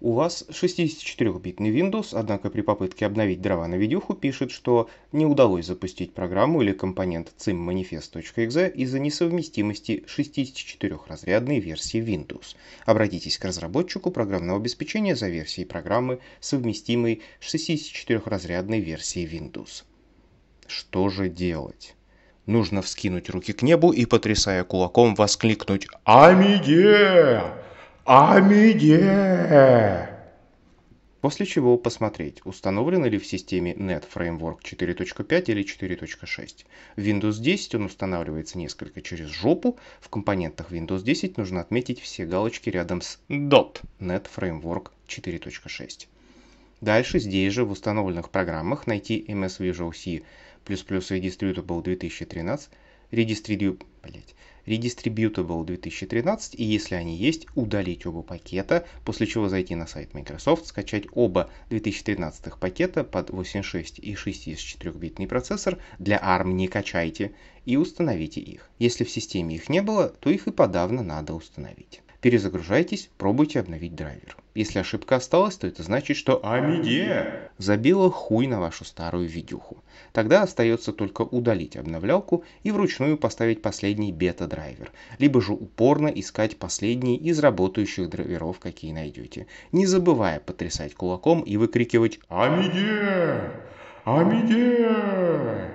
У вас 64-битный Windows, однако при попытке обновить дрова на видюху пишет, что не удалось запустить программу или компонент cimmanifest.exe из-за несовместимости 64-разрядной версии Windows. Обратитесь к разработчику программного обеспечения за версией программы, совместимой с 64-разрядной версией Windows. Что же делать? Нужно вскинуть руки к небу и, потрясая кулаком, воскликнуть «Амиде!» Амиде! После чего посмотреть, установлен ли в системе .NET Framework 4.5 или 4.6. В Windows 10 он устанавливается несколько через жопу. В компонентах Windows 10 нужно отметить все галочки рядом с .NET Framework 4.6. Дальше здесь же в установленных программах найти MS Visual C++ Redistributable 2013, Redistribute, блять, Redistributable 2013 и если они есть, удалить оба пакета, после чего зайти на сайт Microsoft, скачать оба 2013 пакета под 8.6 и 64-битный процессор для ARM не качайте и установите их. Если в системе их не было, то их и подавно надо установить. Перезагружайтесь, пробуйте обновить драйвер. Если ошибка осталась, то это значит, что AMD забила хуй на вашу старую видюху. Тогда остается только удалить обновлялку и вручную поставить последний бета-драйвер, либо же упорно искать последние из работающих драйверов, какие найдете, не забывая потрясать кулаком и выкрикивать «Амиде! Амиде!»